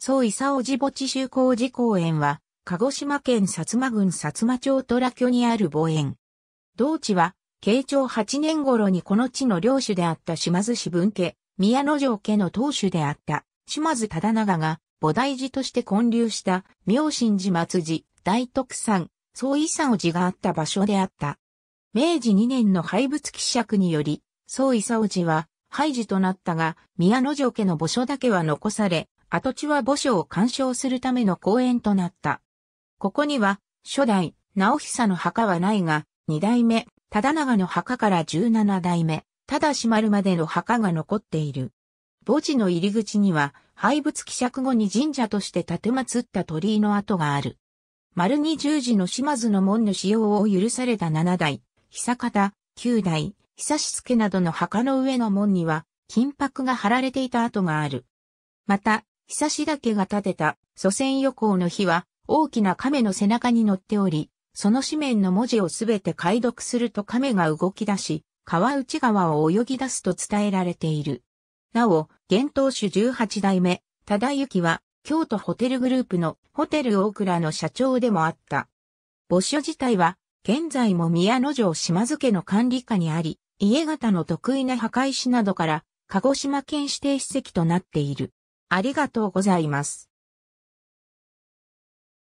総伊佐尾地墓地修行寺公園は、鹿児島県薩摩郡薩摩町虎居にある墓園。同地は、慶長8年頃にこの地の領主であった島津氏文家、宮野城家の当主であった島津忠長が菩提寺として建立した明神寺松寺、大徳山、総伊佐尾寺があった場所であった。明治2年の廃仏希釈により、総伊佐尾寺は廃寺となったが、宮野城家の墓所だけは残され、跡地は墓所を鑑賞するための公園となった。ここには、初代、直久の墓はないが、二代目、忠長の墓から十七代目、忠しるまでの墓が残っている。墓地の入り口には、廃仏希釈後に神社として建て祀った鳥居の跡がある。丸二十字の島津の門の使用を許された七代、久方、九代、久し助などの墓の上の門には、金箔が貼られていた跡がある。また、久し岳が建てた祖先予行の日は大きな亀の背中に乗っており、その紙面の文字をすべて解読すると亀が動き出し、川内川を泳ぎ出すと伝えられている。なお、現当主18代目、忠之は、京都ホテルグループのホテル大倉の社長でもあった。墓所自体は、現在も宮野城島津家の管理下にあり、家型の得意な墓石などから、鹿児島県指定史跡となっている。ありがとうございます。